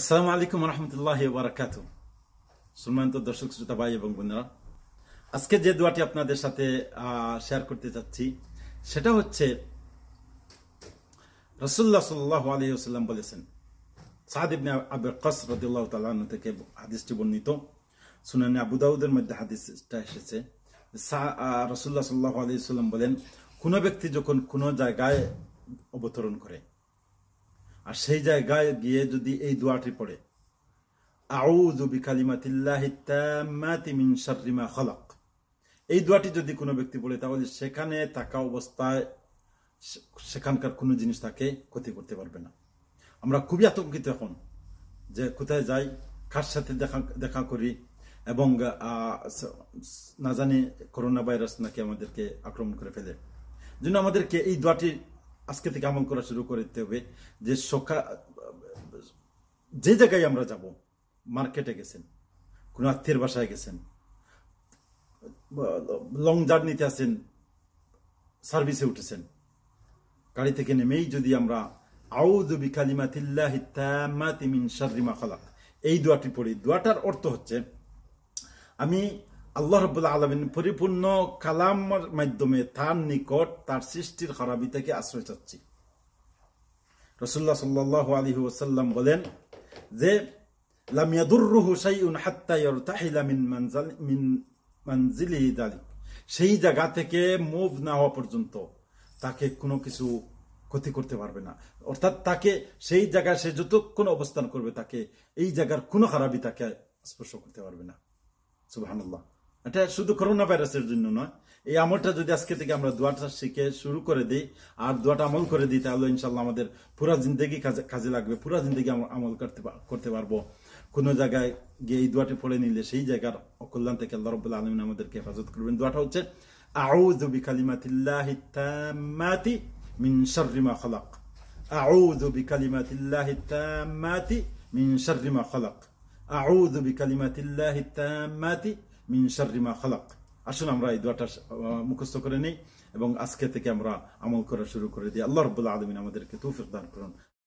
আসসালামু আলাইকুম রহমতুল্লাহ বারাকাতু সম্মানিত দর্শক শ্রোতা ভাই এবং বোনেরা আজকে যে দোয়াটি আপনাদের সাথে শেয়ার করতে চাচ্ছি সেটা হচ্ছে রসুল্লাহ সাল্লাহ আলহিউসাল্লাম বলেছেন সাহাদিবনে আবে কস রদুল্লাহ তালু থেকে হাদিসটি বর্ণিত সুনানি আবুদাউদের মধ্যে হাদিসটা এসেছে রসুল্লাহ সাল্লাহ আলহিউসাল্লাম বলেন কোনো ব্যক্তি যখন কোনো জায়গায় অবতরণ করে আর সেই জায়গায় গিয়ে যদি এই দোয়াটি পড়ে খলক এই দোয়াটি যদি কোনো ব্যক্তি বলে তাহলে সেখানে থাকা অবস্থায় সেখানকার কোনো জিনিস তাকে ক্ষতি করতে পারবে না আমরা খুবই আতঙ্কিত এখন যে কোথায় যাই কার সাথে দেখা দেখা করি এবং না জানি করোনা ভাইরাস নাকি আমাদেরকে আক্রমণ করে ফেলে যেন আমাদেরকে এই দোয়াটি আজকে থেকে আমল করা শুরু করতে হবে যে সকা যে জায়গায় আমরা যাব মার্কেটে গেছেন কোনো আত্মীয়ের বাসায় গেছেন লং জার্নিতে আছেন সার্ভিসে উঠেছেন গাড়ি থেকে নেমেই যদি আমরা আউযু বিকালিমাতিল্লাহি তাম্মাতি মিন শাররি মা খালাক এই দোয়াটি পড়ি দোয়াটার অর্থ হচ্ছে আমি আল্লাহ রবুল্লা আলমিন পরিপূর্ণ কালামের মাধ্যমে তার নিকট তার সৃষ্টির খারাপি থেকে আশ্রয় চাচ্ছি রসুল্লাহ সাল্লাহ আলী ওসাল্লাম বলেন যে লামিয়াদুর্রু হুসাইউন হাত্তায়র তাহিলা মিন মানজাল সেই জায়গা থেকে মুভ না হওয়া পর্যন্ত তাকে কোনো কিছু ক্ষতি করতে পারবে না অর্থাৎ তাকে সেই জায়গায় সে যতক্ষণ অবস্থান করবে তাকে এই জায়গার কোনো খারাপই তাকে স্পর্শ করতে পারবে না সুবাহ এটা শুধু করোনা ভাইরাসের জন্য নয় এই আমলটা যদি আজকে থেকে আমরা দোয়াটা শিখে শুরু করে দিই আর দোয়াটা আমল করে দিই তাহলে ইনশাল্লাহ আমাদের পুরা জিন্দগি কাজে কাজে লাগবে পুরা জিন্দগি আমল করতে করতে পারবো কোনো জায়গায় গিয়ে এই দোয়াটি পড়ে নিলে সেই জায়গার অকল্যাণ থেকে আল্লাহ রবুল্লা আলমিন আমাদেরকে হেফাজত করবেন দোয়াটা হচ্ছে أعوذ মাতি الله التامات من شر ما خلق أعوذ بكلمات الله التامات من شر ما خلق أعوذ মিন শারিমা খালাক আসুন আমরা এই দোয়াটা মুখস্থ করে নিই এবং আজকে থেকে আমরা আমল করা শুরু করে দিই আল্লাহ রবুল্লা আলমিন আমাদেরকে তৌফিক দান করুন